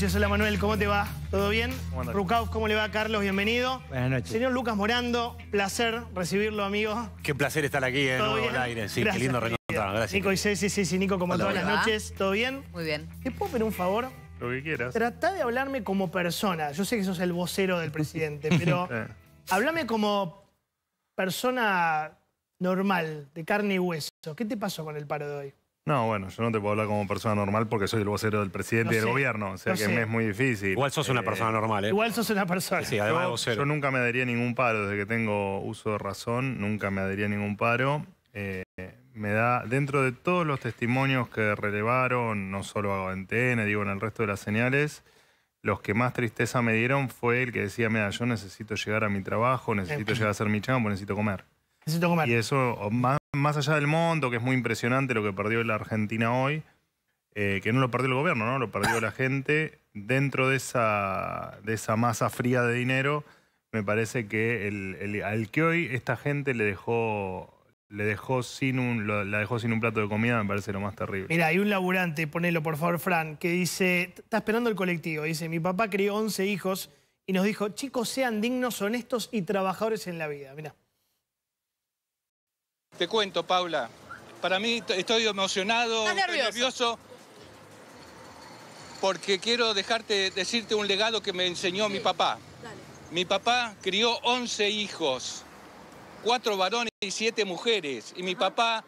noches, hola Manuel, ¿cómo te va? ¿Todo bien? Rucaus, ¿cómo le va, Carlos? Bienvenido. Buenas noches. Señor Lucas Morando, placer recibirlo, amigo. Qué placer estar aquí en Nuevo Aire. Sí, qué lindo reencontrarnos. Gracias. Nico y Ceci, sí, sí, Nico, cómo estás? todas noches. ¿Todo bien? Muy bien. ¿Te puedo pedir un favor? Lo que quieras. Trata de hablarme como persona. Yo sé que sos el vocero del presidente, pero Hablame háblame como persona normal, de carne y hueso. ¿Qué te pasó con el paro de hoy? No, bueno, yo no te puedo hablar como persona normal porque soy el vocero del presidente y del gobierno, o sea que me es muy difícil. Igual sos una eh, persona normal, ¿eh? Igual sos una persona. Sí, además yo, Yo nunca me daría ningún paro, desde que tengo uso de razón, nunca me daría a ningún paro. Eh, me da, dentro de todos los testimonios que relevaron, no solo en TN, digo en el resto de las señales, los que más tristeza me dieron fue el que decía, mira, yo necesito llegar a mi trabajo, necesito llegar a hacer mi chamba, necesito comer. Necesito comer. Y eso, más más allá del monto, que es muy impresionante lo que perdió la Argentina hoy, eh, que no lo perdió el gobierno, ¿no? Lo perdió la gente. Dentro de esa, de esa masa fría de dinero, me parece que al que hoy esta gente le dejó le dejó sin un, la dejó sin un plato de comida, me parece lo más terrible. Mira, hay un laburante, ponelo por favor, Fran, que dice, está esperando el colectivo, dice, mi papá crió 11 hijos y nos dijo, chicos, sean dignos, honestos y trabajadores en la vida. Mira. Te cuento, Paula. Para mí estoy emocionado, nervioso? nervioso. porque quiero dejarte decirte un legado que me enseñó mi papá. Mi papá crió 11 hijos, cuatro varones y siete mujeres. Y mi papá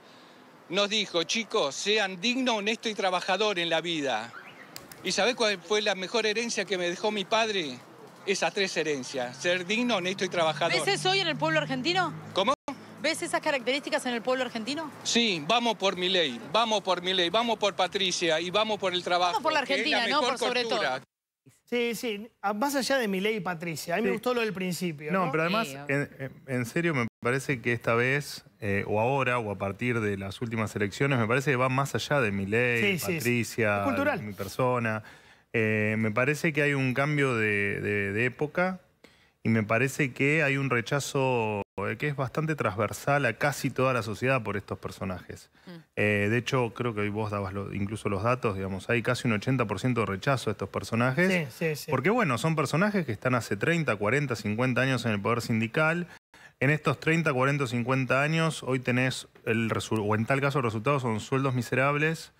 nos dijo, chicos, sean dignos, honesto y trabajador en la vida. ¿Y sabes cuál fue la mejor herencia que me dejó mi padre? Esas tres herencias, ser digno, honesto y trabajador. ¿Ese eso hoy en el pueblo argentino? ¿Cómo? ¿Ves esas características en el pueblo argentino? Sí, vamos por mi ley, vamos por mi ley, vamos por Patricia y vamos por el trabajo. Vamos por la Argentina, ¿no? sobre todo. Sí, sí, más allá de mi ley y Patricia, a mí me gustó lo del principio. No, pero además, en, serio, me parece que esta vez, eh, o ahora, o a partir de las últimas elecciones, me parece que va más allá de mi ley, Patricia, cultural. mi persona. Eh, me parece que hay un cambio de, de época y me parece que hay un rechazo eh, que es bastante transversal a casi toda la sociedad por estos personajes. Mm. Eh, de hecho, creo que hoy vos dabas incluso los datos, digamos, hay casi un 80% de rechazo a estos personajes. Porque bueno, son personajes que están hace 30, 40, 50 años en el poder sindical. En estos 30, 40, 50 años, hoy tenés, el o en tal caso el resultado son sueldos miserables,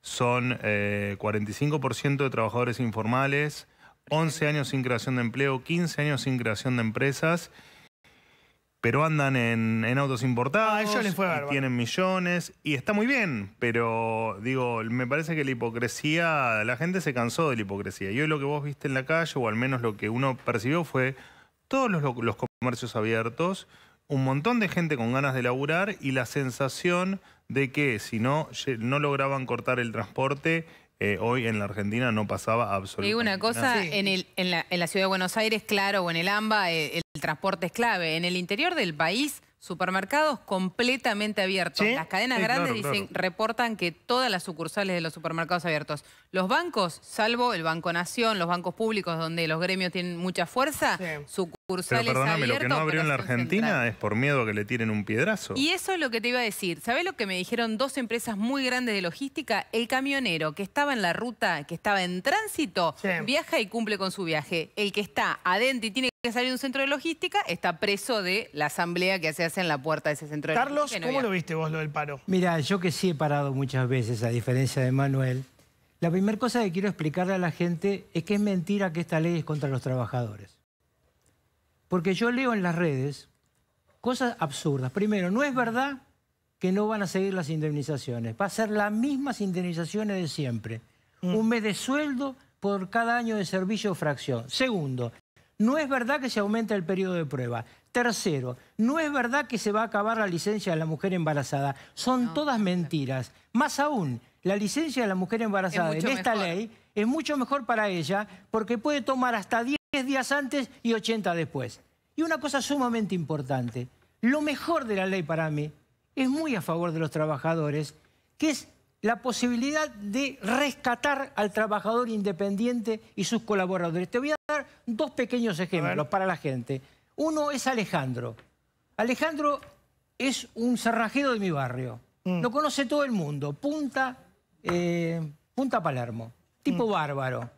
son 45% eh, de trabajadores informales, 11 años sin creación de empleo, 15 años sin creación de empresas, pero andan en, autos importados, ah, y tienen millones, y está muy bien, pero digo, me parece que la hipocresía, la gente se cansó de la hipocresía. Y hoy lo que vos viste en la calle, o al menos lo que uno percibió, fue todos los, los comercios abiertos, un montón de gente con ganas de laburar y la sensación de que si no, no lograban cortar el transporte, eh, hoy en la Argentina no pasaba absolutamente nada. Digo una cosa, en, la, ciudad de Buenos Aires, claro, o en el AMBA, eh, el transporte es clave. En el interior del país supermercados completamente abiertos. Las cadenas grandes dicen, reportan que todas las sucursales de los supermercados abiertos. Los bancos, salvo el Banco Nación, los bancos públicos donde los gremios tienen mucha fuerza, sucursales sucursales pero perdóname, lo que no abrió en la Argentina es por miedo a que le tiren un piedrazo. Y eso es lo que te iba a decir. ¿Sabés lo que me dijeron dos empresas muy grandes de logística? El camionero que estaba en la ruta, que estaba en tránsito, viaja y cumple con su viaje. El que está adentro y tiene que salió de un centro de logística, está preso de la asamblea que se hace en la puerta de ese centro de Carlos, logística. Carlos, ¿cómo lo viste vos lo del paro? Mira, yo que sí he parado muchas veces, a diferencia de Manuel, la primera cosa que quiero explicarle a la gente es que es mentira que esta ley es contra los trabajadores. Porque yo leo en las redes cosas absurdas. Primero, no es verdad que no van a seguir las indemnizaciones. Va a ser las mismas indemnizaciones de siempre. Mm. Un mes de sueldo por cada año de servicio o fracción. Segundo, no es verdad que se aumenta el periodo de prueba. Tercero, no es verdad que se va a acabar la licencia de la mujer embarazada. Son todas mentiras. Más aún, la licencia de la mujer embarazada en esta ley es mucho mejor para ella porque puede tomar hasta 10 días antes y 80 después. Y una cosa sumamente importante, lo mejor de la ley para mí es muy a favor de los trabajadores, que es la posibilidad de rescatar al trabajador independiente y sus colaboradores. Te voy a dar dos pequeños ejemplos para la gente. Uno es Alejandro. Alejandro es un cerrajero de mi barrio. Mm. Lo conoce todo el mundo. Punta, eh, Punta Palermo. Tipo mm. bárbaro.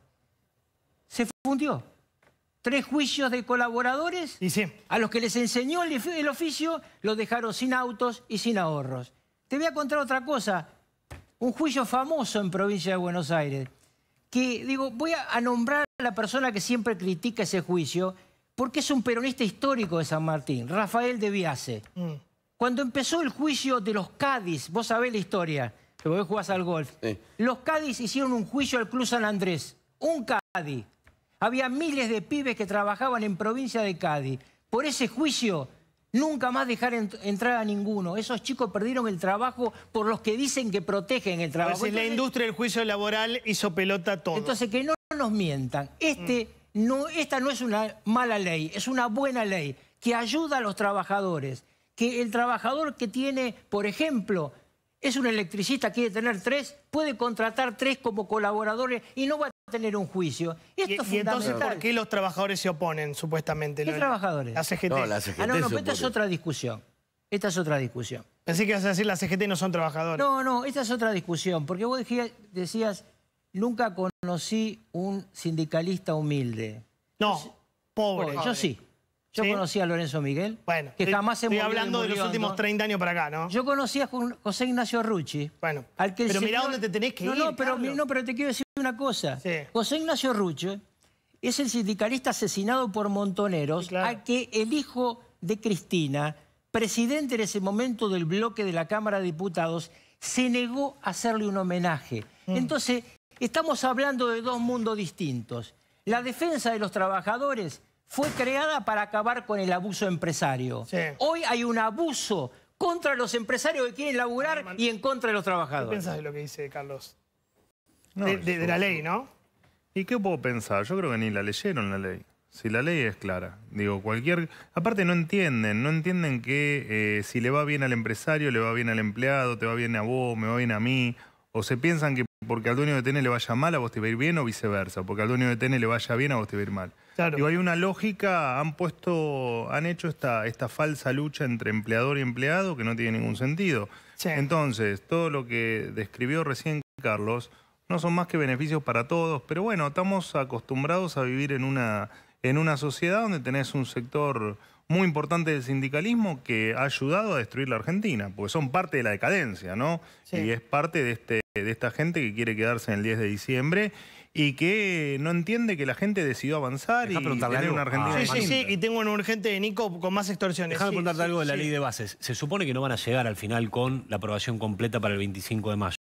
Se fundió. Tres juicios de colaboradores a los que les enseñó el oficio los dejaron sin autos y sin ahorros. Te voy a contar otra cosa un juicio famoso en provincia de Buenos Aires, que digo, voy a, nombrar a la persona que siempre critica ese juicio, porque es un peronista histórico de San Martín, Rafael de Viase. Mm. Cuando empezó el juicio de los Cádiz, vos sabés la historia, porque vos jugás al golf, los Cádiz hicieron un juicio al Club San Andrés, un Cádiz. Había miles de pibes que trabajaban en provincia de Cádiz. Por ese juicio Nunca más dejar entrar a ninguno. Esos chicos perdieron el trabajo por los que dicen que protegen el trabajo. Pues la industria del juicio laboral hizo pelota todo. Entonces, que no nos mientan. Este, mm. no, esta no es una mala ley, es una buena ley que ayuda a los trabajadores. Que el trabajador que tiene, por ejemplo, es un electricista, quiere tener tres, puede contratar tres como colaboradores y no va a tener un juicio. y, entonces, ¿por qué los trabajadores se oponen, supuestamente? Los trabajadores? La CGT. No, la CGT ah, no, no, pero esta es otra discusión. Esta es otra discusión. Pensé que ibas a decir la CGT no son trabajadores. No, no, esta es otra discusión. Porque vos decías, nunca conocí un sindicalista humilde. No, pobre. Yo sí. Yo conocía a Lorenzo Miguel, bueno, que jamás se hablando de los últimos 30 años para acá, ¿no? Yo conocía a José Ignacio Rucci. Bueno, al que pero mirá dónde te tenés que ir, No, pero, no, pero te quiero decir una cosa. José Ignacio Rucci es el sindicalista asesinado por montoneros al que el hijo de Cristina, presidente en ese momento del bloque de la Cámara de Diputados, se negó a hacerle un homenaje. Mm. Entonces, estamos hablando de dos mundos distintos. La defensa de los trabajadores fue creada para acabar con el abuso empresario. Hoy hay un abuso contra los empresarios que quieren laburar y en contra de los trabajadores. ¿Qué piensas de lo que dice Carlos? de, la ley, ¿no? ¿Y qué puedo pensar? Yo creo que ni la leyeron la ley. Si la ley es clara. Digo, cualquier... Aparte no entienden, no entienden que eh, si le va bien al empresario, le va bien al empleado, te va bien a vos, me va bien a mí. O se piensan que porque al dueño de TN le vaya mal, a vos te va a ir bien, o viceversa, porque al dueño de TN le vaya bien, a vos te va a ir mal. Y hay una lógica, han puesto, han hecho esta, esta falsa lucha entre empleador y empleado que no tiene ningún sentido. Entonces, todo lo que describió recién Carlos no son más que beneficios para todos, pero bueno, estamos acostumbrados a vivir en una, en una sociedad donde tenés un sector muy importante del sindicalismo que ha ayudado a destruir la Argentina, porque son parte de la decadencia, ¿no? Y es parte de este de esta gente que quiere quedarse en el 10 de diciembre y que no entiende que la gente decidió avanzar y una Argentina. Ah, sí, sí, sí, y tengo un urgente de Nico con más extorsiones. Déjame contarte algo de la ley de bases. Se supone que no van a llegar al final con la aprobación completa para el 25 de mayo.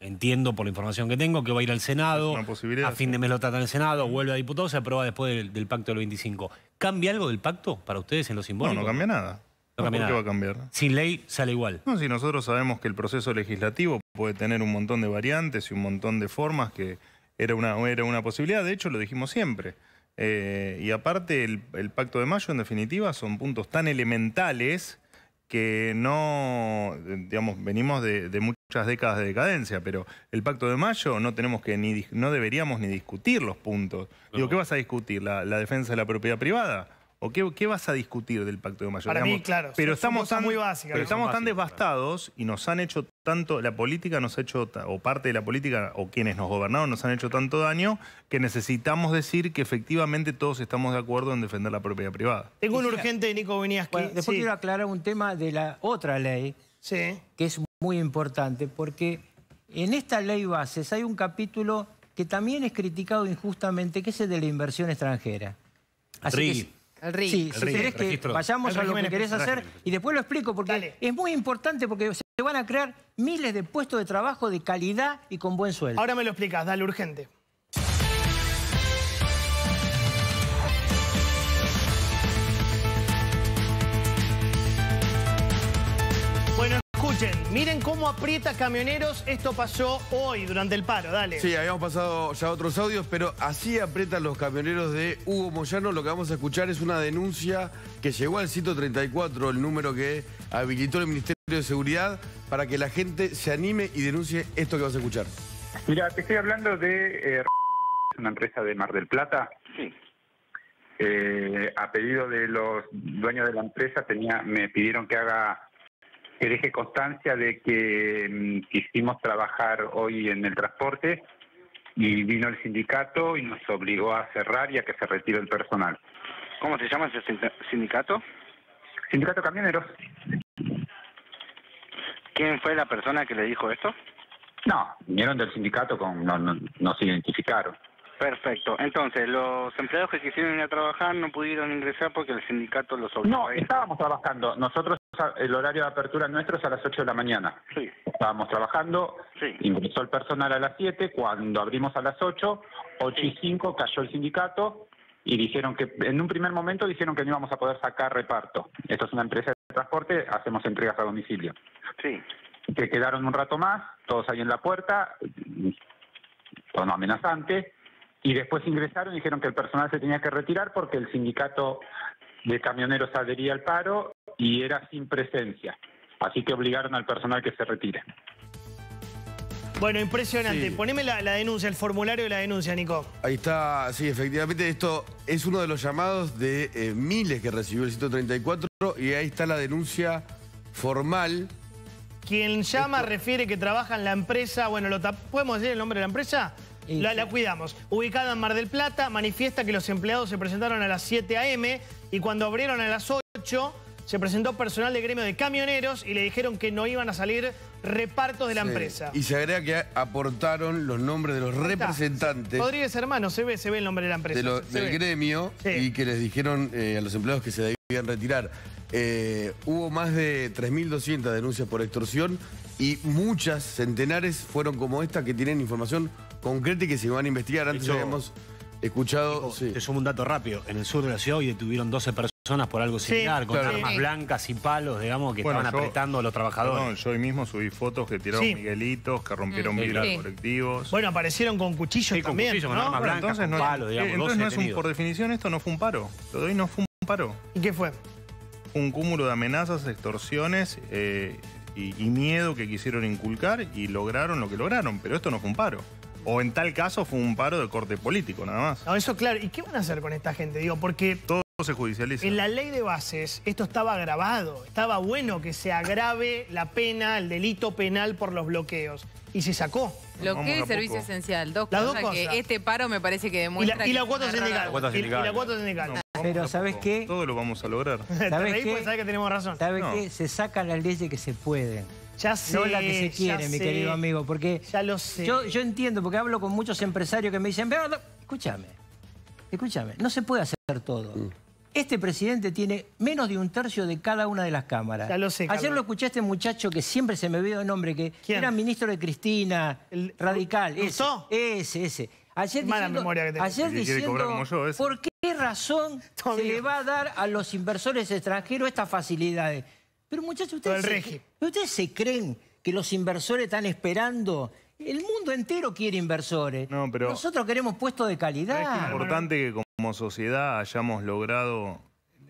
Entiendo por la información que tengo que va a ir al Senado, a fin de mes lo trata en el Senado, mm. vuelve a diputado se aprueba después del, pacto del 25. ¿Cambia algo del pacto para ustedes en los simbólico? No, no cambia nada. No ¿Por va a cambiar? Sin ley sale igual. No, si nosotros sabemos que el proceso legislativo puede tener un montón de variantes y un montón de formas que era una, era una posibilidad, de hecho lo dijimos siempre. Eh, y aparte el, Pacto de Mayo, en definitiva, son puntos tan elementales que no, digamos, venimos de, muchas décadas de decadencia, pero el Pacto de Mayo no tenemos que ni no deberíamos ni discutir los puntos. Digo, ¿qué vas a discutir? ¿La defensa de la propiedad privada? ¿O qué, vas a discutir del pacto de mayoría? Para mí, claro. Pero estamos tan, muy estamos tan devastados y nos han hecho tanto, la política nos ha hecho, o parte de la política, o quienes nos gobernaron, nos han hecho tanto daño, que necesitamos decir que efectivamente todos estamos de acuerdo en defender la propiedad privada. Tengo un urgente Nico Beniasqui. después quiero aclarar un tema de la otra ley, que es muy importante, porque en esta ley bases hay un capítulo que también es criticado injustamente, que es el de la inversión extranjera. Así el si querés que vayamos a lo que querés hacer y después lo explico porque es muy importante porque se van a crear miles de puestos de trabajo de calidad y con buen sueldo. Ahora me lo explicas, dale, urgente. Miren cómo aprieta camioneros. Esto pasó hoy durante el paro. Dale. Sí, habíamos pasado ya otros audios, pero así aprietan los camioneros de Hugo Moyano. Lo que vamos a escuchar es una denuncia que llegó al 134, el número que habilitó el Ministerio de Seguridad, para que la gente se anime y denuncie esto que vas a escuchar. Mira, te estoy hablando de eh, una empresa de Mar del Plata. Sí. Eh, a pedido de los dueños de la empresa tenía, me pidieron que haga que deje constancia de que mm, quisimos trabajar hoy en el transporte y vino el sindicato y nos obligó a cerrar y a que se retire el personal. ¿Cómo se llama ese sindicato? Sindicato camionero. ¿Quién fue la persona que le dijo esto? No, vinieron del sindicato, con, no, no, se identificaron. Perfecto. Entonces, los empleados que quisieron ir a trabajar no pudieron ingresar porque el sindicato los obligó. No, estábamos trabajando. Nosotros el horario de apertura nuestro es a las 8 de la mañana. Sí. Estábamos trabajando, sí. ingresó el personal a las 7, cuando abrimos a las 8, 8 y 5 cayó el sindicato y dijeron que, en un primer momento dijeron que no íbamos a poder sacar reparto. Esto es una empresa de transporte, hacemos entregas a domicilio. Sí. Que quedaron un rato más, todos ahí en la puerta, tono amenazante, y después ingresaron y dijeron que el personal se tenía que retirar porque el sindicato de camioneros adhería al paro y era sin presencia. Así que obligaron al personal que se retire. Bueno, impresionante. Poneme la, denuncia, el formulario de la denuncia, Nico. Ahí está, sí, efectivamente, esto es uno de los llamados de eh, miles que recibió el 134 y ahí está la denuncia formal. Quien llama refiere que trabaja en la empresa, bueno, lo ¿podemos decir el nombre de la empresa? la, la, cuidamos. Ubicada en Mar del Plata, manifiesta que los empleados se presentaron a las 7 a.m. y cuando abrieron a las 8 se presentó personal de gremio de camioneros y le dijeron que no iban a salir repartos de la empresa. Y se agrega que aportaron los nombres de los representantes. Rodríguez Hermano, se ve, se ve el nombre de la empresa. del gremio y que les dijeron eh, a los empleados que se debían retirar. Eh, hubo más de 3.200 denuncias por extorsión y muchas, centenares, fueron como esta que tienen información concreta y que se van a investigar. Antes de He escuchado. un dato rápido. En el sur de la ciudad hoy detuvieron 12 personas por algo similar, con armas blancas y palos, digamos, que estaban apretando a los trabajadores. No, yo hoy mismo subí fotos que tiraron miguelitos, que rompieron mm, vidrios colectivos. Bueno, aparecieron con cuchillos también. Con entonces digamos. por definición, esto no fue un paro. Lo doy, no fue un paro. ¿Y qué fue? un cúmulo de amenazas, extorsiones eh, y miedo que quisieron inculcar y lograron lo que lograron, pero esto no fue un paro o en tal caso fue un paro de corte político nada más. No, eso claro. ¿Y qué van a hacer con esta gente? Digo, porque... Todo se judicializa. En la ley de bases esto estaba agravado. Estaba bueno que se agrave la pena, el delito penal por los bloqueos. Y se sacó. Bloqueo y servicio esencial. Dos, cosas, que este paro me parece que demuestra... Y la, cuota sindical. Y, la cuota sindical. Pero ¿sabes qué? Todo lo vamos a lograr. ¿Sabes qué? ¿Sabes que tenemos razón? ¿Sabes qué? Se saca la ley de que se puede. Ya sé, la que se quiere, mi querido amigo, porque ya lo Yo, entiendo, porque hablo con muchos empresarios que me dicen, pero, escúchame, escúchame, no se puede hacer todo. Mm. Este presidente tiene menos de un tercio de cada una de las cámaras. Ya lo sé, Ayer lo escuché a este muchacho que siempre se me veo el nombre, que era ministro de Cristina, radical. ¿Eso? ese, ese. Ayer Mala memoria que tengo. Ayer diciendo ¿por qué razón se le va a dar a los inversores extranjeros estas facilidades? Pero muchachos, ustedes, se, creen que los inversores están esperando el mundo entero quiere inversores. Nosotros queremos puestos de calidad. Es, importante que como sociedad hayamos logrado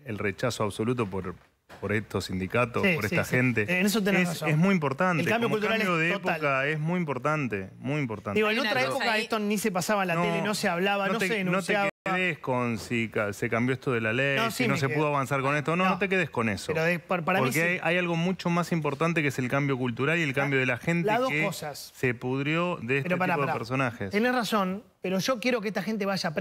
el rechazo absoluto por, por estos sindicatos, por esta gente. En eso es, razón. es muy importante. El cambio cultural de es época es muy importante, muy importante. Digo, en otra época esto ni se pasaba en la tele, no se hablaba, no, se denunciaba. No te quedes con si se cambió esto de la ley, si no se pudo avanzar con esto. No, no, te quedes con eso. Porque hay, algo mucho más importante que es el cambio cultural y el cambio de la gente dos que cosas. se pudrió de este tipo de personajes. Tienes razón, pero yo quiero que esta gente vaya a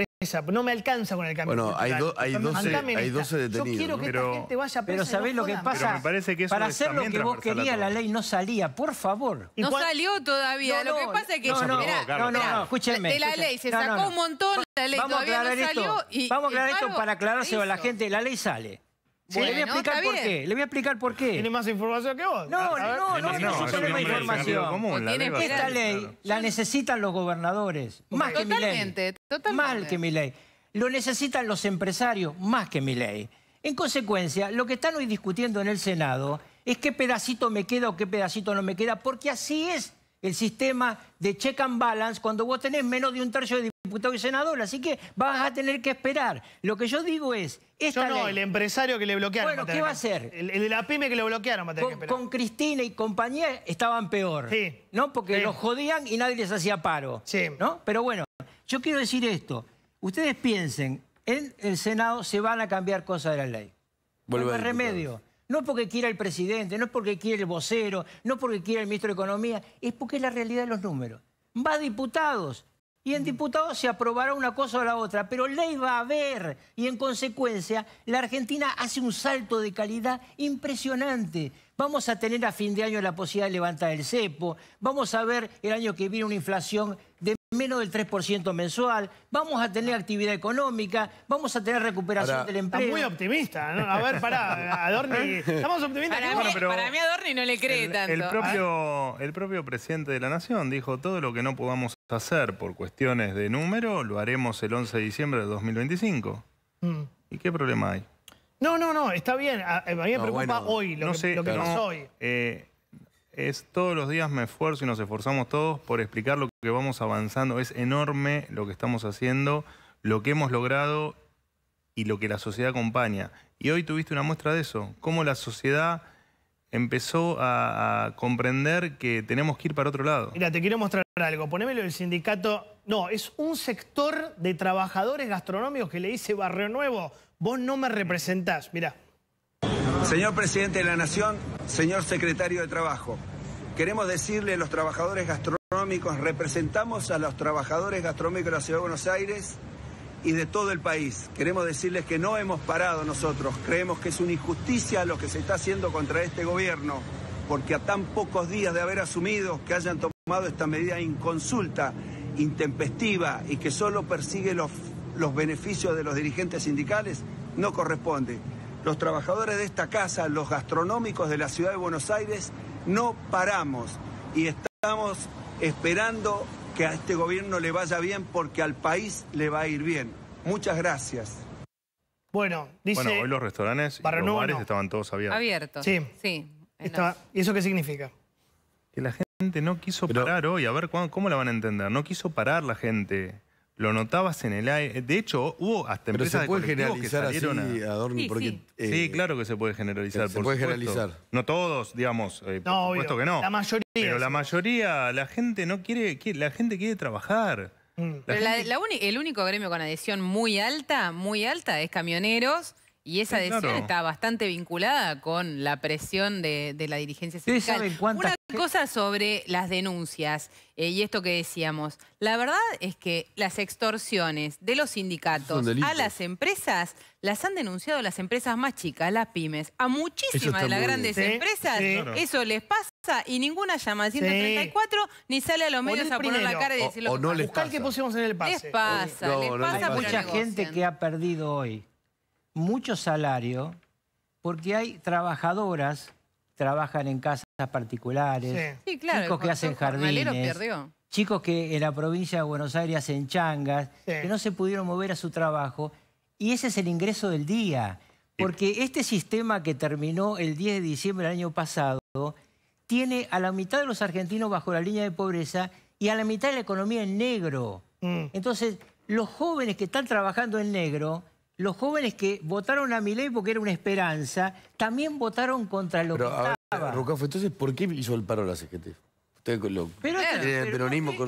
no me alcanza con el camino. Bueno, hay, hay, 12, hay 12 detenidos. Yo quiero que pero, esta gente vaya a Pero ¿sabés lo que pasa? Pero parece que eso Para hacer lo que vos querías, la ley no salía, por favor. No salió todavía. lo que pasa es que... No, no, no, De la ley se sacó un montón, la ley Vamos todavía no salió. Esto. Vamos a aclarar esto para aclarárselo a la gente. La ley sale. le voy a explicar por qué. Le voy a explicar por qué. ¿Tiene más información que vos? No, no, no, no, no, no, no, no, Esta ley la necesitan los gobernadores. Más que Totalmente, Totalmente. Mal que mi ley. Lo necesitan los empresarios más que mi ley. En consecuencia, lo que están hoy discutiendo en el Senado es qué pedacito me queda o qué pedacito no me queda, porque así es el sistema de check and balance cuando vos tenés menos de un tercio de diputados y senadores, así que vas a tener que esperar. Lo que yo digo es... Esta no, el empresario que le bloquearon. Bueno, ¿qué va a hacer? El, de la pyme que le bloquearon. Va a con, con Cristina y compañía estaban peor, sí. ¿no? Porque los jodían y nadie les hacía paro, sí. ¿no? Pero bueno... Yo quiero decir esto. Ustedes piensen, en el Senado se van a cambiar cosas de la ley. Vuelve no hay remedio. No es porque quiera el presidente, no es porque quiera el vocero, no porque quiera el ministro de Economía, es porque es la realidad de los números. Va a diputados. Y en diputados se aprobará una cosa o la otra, pero ley va a haber. Y en consecuencia, la Argentina hace un salto de calidad impresionante. Vamos a tener a fin de año la posibilidad de levantar el cepo, vamos a ver el año que viene una inflación de menos del 3% mensual, vamos a tener actividad económica, vamos a tener recuperación del empleo. Es muy optimista, ¿no? A ver, pará, Adorni, estamos optimistas. pero para mí Adorni no le cree tanto. Ah. El propio, presidente de la Nación dijo, todo lo que no podamos hacer por cuestiones de número, lo haremos el 11 de diciembre de 2025. Mm. ¿Y qué problema hay? No, no, no, está bien. A, mí me preocupa hoy lo, que, sé, lo no, pasó hoy. Eh, es todos los días me esfuerzo y nos esforzamos todos por explicar lo que vamos avanzando. Es enorme lo que estamos haciendo, lo que hemos logrado y lo que la sociedad acompaña. Y hoy tuviste una muestra de eso, cómo la sociedad empezó a, comprender que tenemos que ir para otro lado. Mira, te quiero mostrar algo. Ponémelo el sindicato. No, es un sector de trabajadores gastronómicos que le dice Barrio Nuevo, vos no me representás. mira. Señor presidente de la Nación, Señor secretario de Trabajo, queremos decirle a los trabajadores gastronómicos, representamos a los trabajadores gastronómicos de la Ciudad de Buenos Aires y de todo el país. Queremos decirles que no hemos parado nosotros, creemos que es una injusticia lo que se está haciendo contra este gobierno, porque a tan pocos días de haber asumido que hayan tomado esta medida inconsulta, intempestiva y que solo persigue los, los beneficios de los dirigentes sindicales, no corresponde los trabajadores de esta casa, los gastronómicos de la ciudad de Buenos Aires, no paramos y estamos esperando que a este gobierno le vaya bien porque al país le va a ir bien. Muchas gracias. Bueno, dice... Bueno, hoy los restaurantes y los estaban todos abiertos. Abiertos. Sí. sí ¿Y eso qué significa? Que la gente no quiso parar hoy. A ver, ¿cómo la van a entender? No quiso parar la gente lo notabas en el aire. De hecho, hubo hasta Pero empresas se puede generalizar que salieron así, a... Adorno, sí, sí. Eh, claro que se puede generalizar. Se puede generalizar. No todos, digamos, eh, no, por supuesto que no. La mayoría. Pero la mayoría, la gente no quiere, quiere la gente quiere trabajar. Mm. Pero la el único gremio con adhesión muy alta, muy alta, es camioneros. Y esa decisión está bastante vinculada con la presión de, la dirigencia sindical. Una cosa sobre las denuncias eh, y esto que decíamos. La verdad es que las extorsiones de los sindicatos a las empresas las han denunciado las empresas más chicas, las pymes. A muchísimas de las grandes empresas eso les pasa y ninguna llama al 134 ni sale a los medios a poner la cara y decir lo que no les pasa. que pusimos en el pase. Les pasa, les pasa. mucha gente que ha perdido hoy mucho salario porque hay trabajadoras trabajan en casas particulares, chicos que hacen jardines, chicos que en la provincia de Buenos Aires hacen changas, que no se pudieron mover a su trabajo, y ese es el ingreso del día. Porque este sistema que terminó el 10 de diciembre del año pasado tiene a la mitad de los argentinos bajo la línea de pobreza y a la mitad de la economía en negro. Mm. Entonces, los jóvenes que están trabajando en negro los jóvenes que votaron a mi porque era una esperanza, también votaron contra lo que estaba. entonces, ¿por qué hizo el paro la CGT? lo,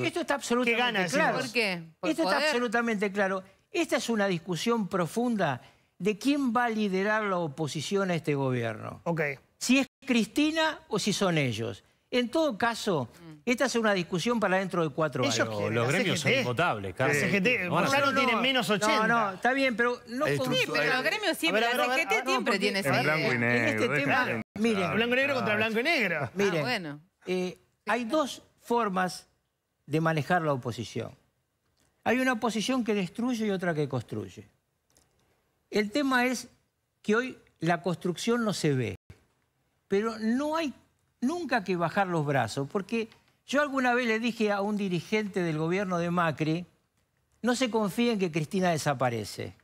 Esto está absolutamente claro. ¿Por qué? esto está absolutamente claro. Esta es una discusión profunda de quién va a liderar la oposición a este gobierno. Ok. Si es Cristina o si son ellos. En todo caso, mm. esta es una discusión para dentro de cuatro años. los gremios son CGT. ¿eh? Carlos. La CGT, No, no, tiene menos 80. No, no, está bien, pero no Sí, pero los gremios siempre, la CGT siempre tiene ese. En blanco y negro. este tema, Blanco y negro contra blanco y negro. Ah, miren, bueno. Eh, hay dos formas de manejar la oposición. Hay una oposición que destruye y otra que construye. El tema es que hoy la construcción no se ve, pero no hay nunca que bajar los brazos, porque yo alguna vez le dije a un dirigente del gobierno de Macri, no se confíen que Cristina desaparece.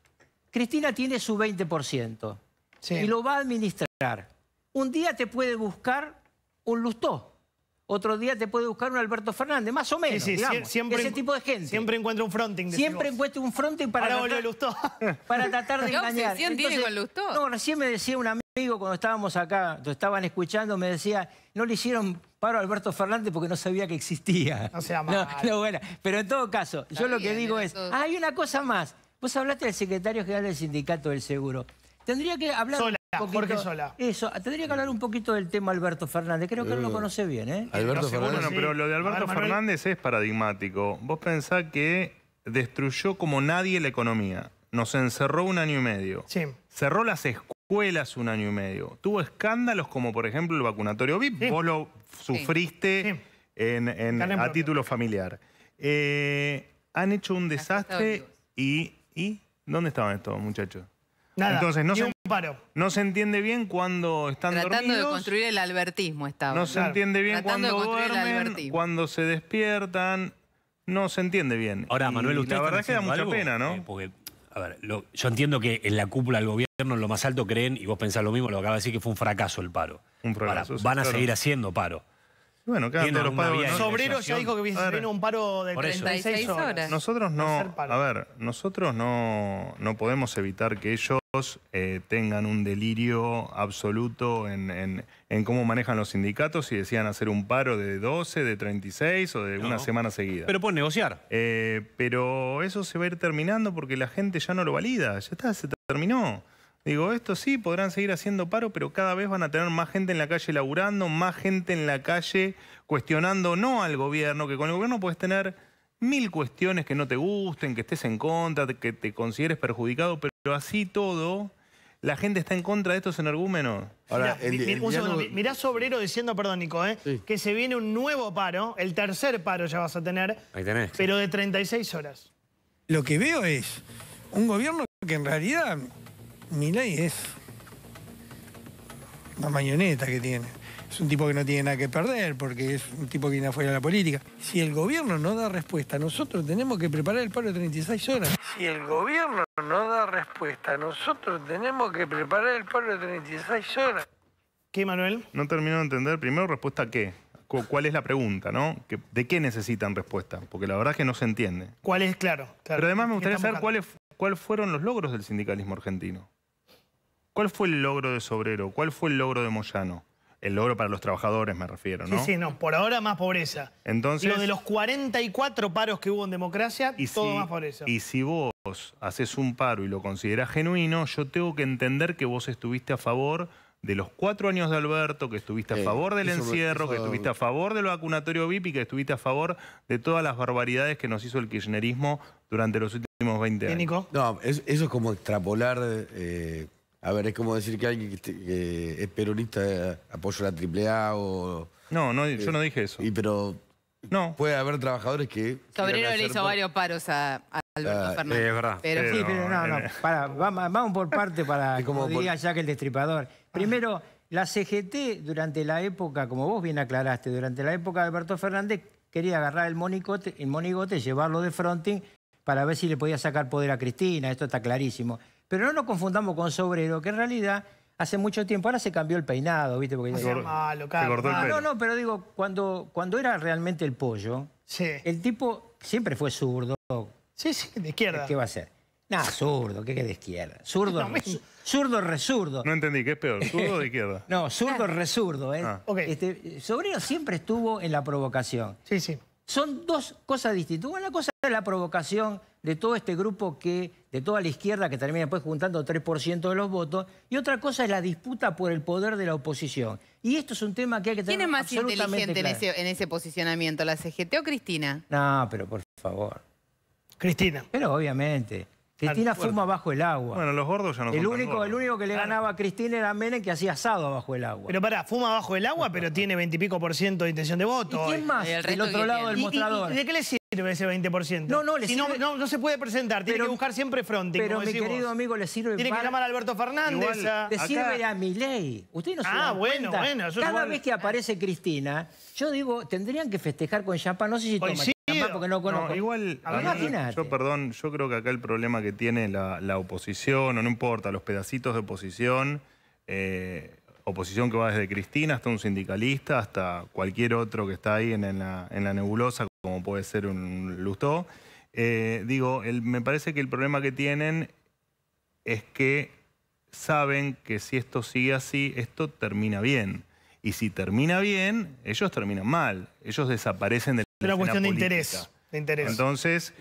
Cristina tiene su 20% y lo va a administrar. Un día te puede buscar un Lustó, otro día te puede buscar un Alberto Fernández, más o menos, siempre, ese tipo de gente. Siempre encuentra un fronting. Siempre encuentra un fronting para, tratar, para tratar de engañar. Entonces, con Lustó? No, recién me decía una cuando estábamos acá, lo estaban escuchando, me decía, no le hicieron paro a Alberto Fernández porque no sabía que existía. No sea llama. pero en todo caso, yo lo que digo es, hay una cosa más. Vos hablaste del secretario general del Sindicato del Seguro. Tendría que hablar... Sola. Sola. Eso, tendría que hablar un poquito del tema Alberto Fernández. Creo que él lo eh, conoce bien, ¿eh? Alberto Fernández. Bueno, pero lo de Alberto Fernández es paradigmático. Vos pensás que destruyó como nadie la economía. Nos encerró un año y medio. Sí. Cerró las escuelas escuelas un año y medio. Tuvo escándalos como, por ejemplo, el vacunatorio VIP. Vos lo sufriste a título familiar. Eh, han hecho un desastre y, ¿Dónde estaban estos muchachos? Entonces, no se, no se entiende bien cuando están dormidos. Tratando de construir el albertismo estaba. No se entiende bien cuando duermen, cuando se despiertan. No se entiende bien. Ahora, Manuel, usted La verdad es que da mucha pena, ¿no? Eh, porque, a ver, yo entiendo que en la cúpula del gobierno en lo más alto creen, y vos pensás lo mismo, lo acaba de decir que fue un fracaso el paro. Un fracaso. van a seguir haciendo paro. Bueno, todos los paros. Sobrero ya dijo que viene un paro de 36 horas. Nosotros no, a ver, nosotros no, podemos evitar que ellos eh, tengan un delirio absoluto en, cómo manejan los sindicatos y decían hacer un paro de 12, de 36 o de una semana seguida. Pero pueden negociar. Eh, pero eso se va a ir terminando porque la gente ya no lo valida, ya está, se terminó. Digo, esto sí, podrán seguir haciendo paro, pero cada vez van a tener más gente en la calle laburando, más gente en la calle cuestionando no al gobierno, que con el gobierno puedes tener mil cuestiones que no te gusten, que estés en contra, que te consideres perjudicado, pero así todo, la gente está en contra de estos energúmenos. Ahora, mirá, un segundo, Sobrero diciendo, perdón Nico, eh, que se viene un nuevo paro, el tercer paro ya vas a tener, pero de 36 horas. Lo que veo es un gobierno que en realidad Milay es una mayoneta que tiene. Es un tipo que no tiene nada que perder porque es un tipo que viene afuera de la política. Si el gobierno no da respuesta, nosotros tenemos que preparar el paro de 36 horas. Si el gobierno no da respuesta, nosotros tenemos que preparar el paro de 36 horas. ¿Qué, Manuel? No termino de entender. Primero, respuesta a qué. ¿Cuál es la pregunta, no? ¿De qué necesitan respuesta? Porque la verdad es que no se entiende. ¿Cuál es? Claro. Pero además me gustaría saber cuáles fueron los logros del sindicalismo argentino. ¿Cuál fue el logro de Sobrero? ¿Cuál fue el logro de Moyano? El logro para los trabajadores, me refiero, ¿no? Sí, sí, no. Por ahora más pobreza. Entonces... Lo de los 44 paros que hubo en democracia, y todo más pobreza. Y si vos haces un paro y lo considerás genuino, yo tengo que entender que vos estuviste a favor de los cuatro años de Alberto, que estuviste a eh, favor del encierro, que estuviste a favor del vacunatorio VIP y que estuviste a favor de todas las barbaridades que nos hizo el kirchnerismo durante los últimos 20 años. ¿Y No, eso es como extrapolar... Eh, a ver, es como decir que alguien que, es peronista eh, apoya la AAA o... No, no yo no dije eso. Y pero no. Puede haber trabajadores que... Cabrero le hizo varios paros a, Alberto ah, Fernández. Eh, es verdad. Pero... sí, pero no, no. vamos, por parte para como, como por... el Destripador. Primero, la CGT durante la época, como vos bien aclaraste, durante la época de Alberto Fernández quería agarrar el monigote, el monigote llevarlo de fronting para ver si le podía sacar poder a Cristina, esto está clarísimo. Pero no nos confundamos con Sobrero, que en realidad hace mucho tiempo, ahora se cambió el peinado, ¿viste? Porque ah, No, no, pero digo, cuando, cuando era realmente el pollo, sí. el tipo siempre fue zurdo. Sí, sí, de izquierda. ¿Qué va a ser? Nada, zurdo, ¿qué es de izquierda? Zurdo, zurdo, resurdo. No entendí, ¿qué es peor, zurdo o de izquierda? no, zurdo, ah. resurdo. ¿eh? Ah. Este, Sobrero siempre estuvo en la provocación. Sí, sí. Son dos cosas distintas. Una cosa es la provocación de todo este grupo que, de toda la izquierda que termina después juntando 3% de los votos, y otra cosa es la disputa por el poder de la oposición. Y esto es un tema que hay que tener ¿Quién es más inteligente en, ese, posicionamiento, la CGT o Cristina? No, pero por favor. Cristina. Pero obviamente. Cristina fuma bajo el agua. Bueno, los gordos ya no el único, El único que le ganaba a Cristina era Menem que hacía asado bajo el agua. Pero pará, fuma bajo el agua, pero tiene veintipico por ciento de intención de voto. ¿Y quién más? El, otro lado del mostrador. ¿Y, de qué le sirve ese 20%? No, no, le sirve... no, se puede presentar, tiene que buscar siempre fronting. Pero mi querido amigo, le sirve Tiene que llamar a Alberto Fernández. Le sirve a mi ley. Usted no se Ah, bueno, bueno. Cada vez que aparece Cristina, yo digo, tendrían que festejar con champán, no sé si toma porque no conozco. igual, yo perdón, yo creo que acá el problema que tiene la, oposición, o no importa, los pedacitos de oposición, eh, oposición que va desde Cristina hasta un sindicalista, hasta cualquier otro que está ahí en, la, nebulosa, como puede ser un Lustó, eh, digo, me parece que el problema que tienen es que saben que si esto sigue así, esto termina bien. Y si termina bien, ellos terminan mal. Ellos desaparecen de es una cuestión de interés, de interés. Entonces,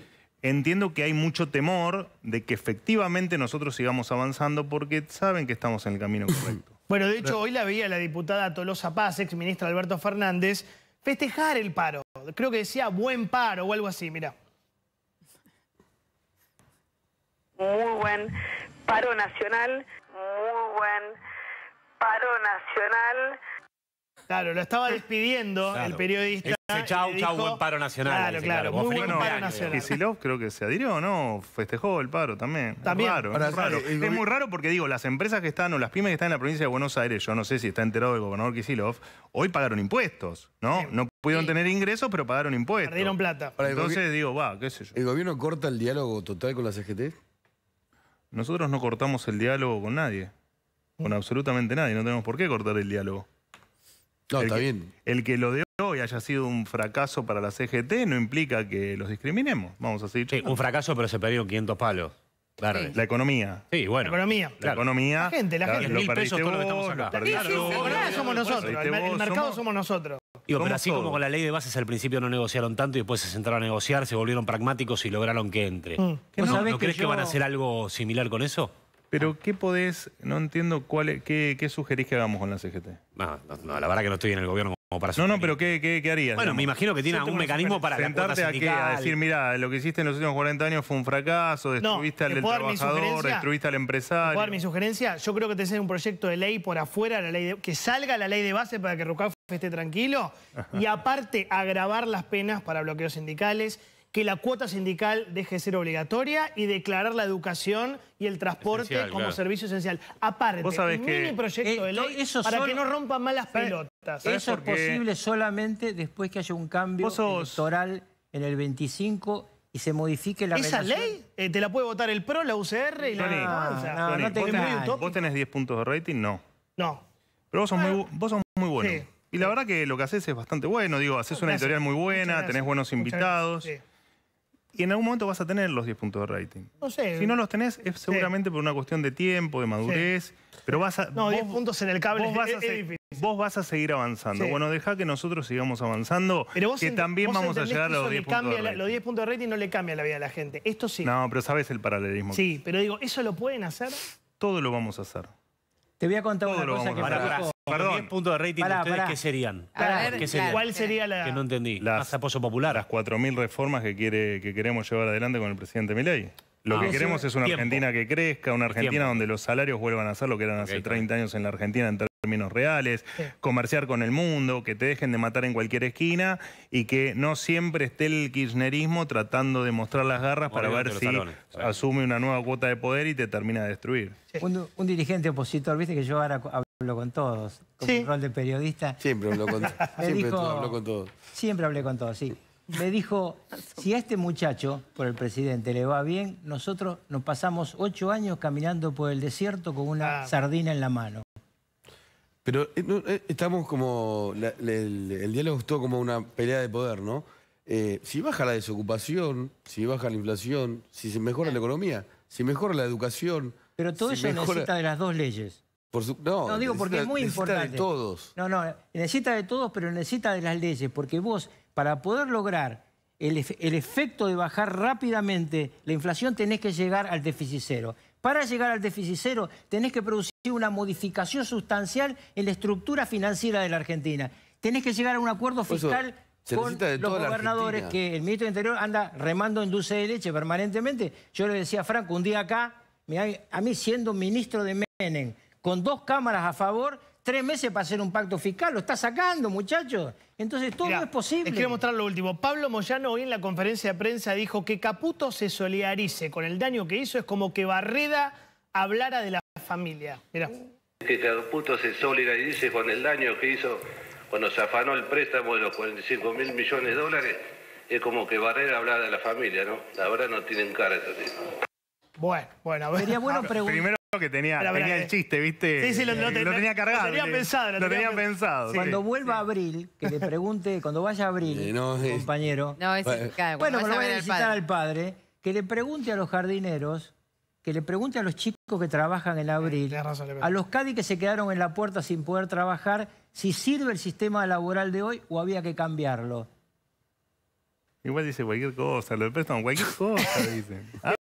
entiendo que hay mucho temor de que efectivamente nosotros sigamos avanzando porque saben que estamos en el camino correcto. bueno, de hecho, hoy la veía la diputada Tolosa Paz, exministra Alberto Fernández, festejar el paro. Creo que decía buen paro o algo así, mira. Muy buen paro nacional, muy buen paro nacional. Claro, lo estaba despidiendo el periodista. Ese chau, chau, buen paro nacional. Claro, claro, muy buen paro nacional. Kicillof creo que se adhirió no, festejó el paro también. También. Eh, es muy raro porque digo, las empresas que están o las pymes que están en la provincia de Buenos Aires, yo no sé si está enterado el gobernador Kicillof, hoy pagaron impuestos, ¿no? No pudieron tener ingresos, pero pagaron impuestos. Perdieron plata. Entonces digo, va, qué sé yo. ¿El gobierno corta el diálogo total con las CGT? Nosotros no cortamos el diálogo con nadie. Con absolutamente nadie, no tenemos por qué cortar el diálogo. No, el está que, bien. El que lo de hoy haya sido un fracaso para la CGT no implica que los discriminemos. Vamos a decir Sí, un fracaso, pero se perdieron 500 palos. La economía. Sí, bueno. La economía. La economía. gente, la, gente. pesos somos nosotros. El, mercado somos, nosotros. así como con la ley de bases al principio no negociaron tanto y después se sentaron a negociar, se volvieron pragmáticos y lograron que entre. Mm. ¿No, crees que van a hacer algo similar con eso? Pero, ¿qué podés? No entiendo cuál qué, sugerís que hagamos con la CGT. No, la verdad que no estoy en el gobierno como para sugerir. No, no, pero ¿qué, harías? Bueno, me imagino que tiene algún mecanismo para sentarte a decir, mira, lo que hiciste en los últimos 40 años fue un fracaso, destruiste al trabajador, destruiste al empresario. dar mi sugerencia? Yo creo que te un proyecto de ley por afuera, la ley que salga la ley de base para que Rucaf esté tranquilo y aparte agravar las penas para bloqueos sindicales que la cuota sindical deje de ser obligatoria y declarar la educación y el transporte como servicio esencial. Aparte, un proyecto de eh, ley eh, para que no rompan malas las pelotas. Eso es posible solamente después que haya un cambio electoral en el 25 y se modifique la ¿Esa ley? Eh, te la puede votar el PRO, la UCR y la no, no, no vos, tenés, 10 puntos de rating? No. No. Pero vos sos, muy, ah. vos muy bueno. Y la verdad que lo que haces es bastante bueno. Digo, haces ah, una editorial muy buena, tenés buenos invitados. Sí y en algún momento vas a tener los 10 puntos de rating. No sé. Si no los tenés, es seguramente por una cuestión de tiempo, de madurez. Pero vas a. No, 10 puntos en el cable vos vas, a, vos vas a seguir avanzando. Bueno, deja que nosotros sigamos avanzando. Pero que también vamos a llegar a los 10 puntos. De rating. los 10 puntos de rating no le cambia la vida a la gente. Esto sí. No, pero sabes el paralelismo. Sí, pero digo, ¿eso lo pueden hacer? Todo lo vamos a hacer. Te voy a contar una cosa que Perdón. puntos de rating de ustedes, ¿qué serían? ¿Cuál sería la...? Que no entendí. Las- Más apoyo popular. Las 4.000 reformas que, quiere, que queremos llevar adelante con el presidente Milei. Lo ah, que queremos es una Argentina que crezca, una Argentina donde los salarios vuelvan a ser lo que eran hace 30 años en la Argentina términos reales, comerciar con el mundo, que te dejen de matar en cualquier esquina y que no siempre esté el kirchnerismo tratando de mostrar las garras para ver si asume una nueva cuota de poder y te termina de destruir. Un, dirigente opositor, viste que yo ahora hablo con todos, con rol de periodista. Siempre hablo con, todos. Siempre hablé con todos, sí. Me dijo, si a este muchacho, por el presidente, le va bien, nosotros nos pasamos ocho años caminando por el desierto con una ah. sardina en la mano. Pero eh, eh, estamos como. el, diálogo estuvo como una pelea de poder, ¿no? Eh, si baja la desocupación, si baja la inflación, si se mejora la economía, si mejora la educación. Pero todo eso necesita de las dos leyes. no, digo porque es muy importante. de todos. No, no, necesita de todos, pero necesita de las leyes, porque vos, para poder lograr el efecto de bajar rápidamente la inflación, tenés que llegar al déficit cero. Para llegar al déficit cero, tenés que producir una modificación sustancial en la estructura financiera de la Argentina. Tenés que llegar a un acuerdo fiscal con los gobernadores que el ministro de Interior anda remando en dulce de leche permanentemente. Yo le decía a Franco, un día acá, a mí siendo ministro de Menem, con dos cámaras a favor, tres meses para hacer un pacto fiscal. Lo está sacando, muchachos. Entonces todo es posible. Les quiero mostrar lo último. Pablo Moyano hoy en la conferencia de prensa dijo que Caputo se solidarice con el daño que hizo. Es como que Barreda hablara de la familia. Mirá. Este puto se dice con el daño que hizo cuando se afanó el préstamo de los 45 mil millones de dólares. Es como que Barrera hablaba de la familia, ¿no? La verdad no tienen cara eso. Bueno, bueno, a ver. Sería ah, que tenía, eh. el chiste, ¿viste? Sí, sí, lo, tenía cargado. Lo pensado. Lo, tenía pensado. cuando vuelva Abril, que le pregunte, cuando vaya Abril, compañero. bueno, me cuando, cuando a visitar al padre, que le pregunte a los jardineros que le pregunte a los chicos que trabajan en abril, a los CADI que se quedaron en la puerta sin poder trabajar, si sirve el sistema laboral de hoy o había que cambiarlo. Igual dice cualquier cosa, lo prestan cualquier cosa, dicen.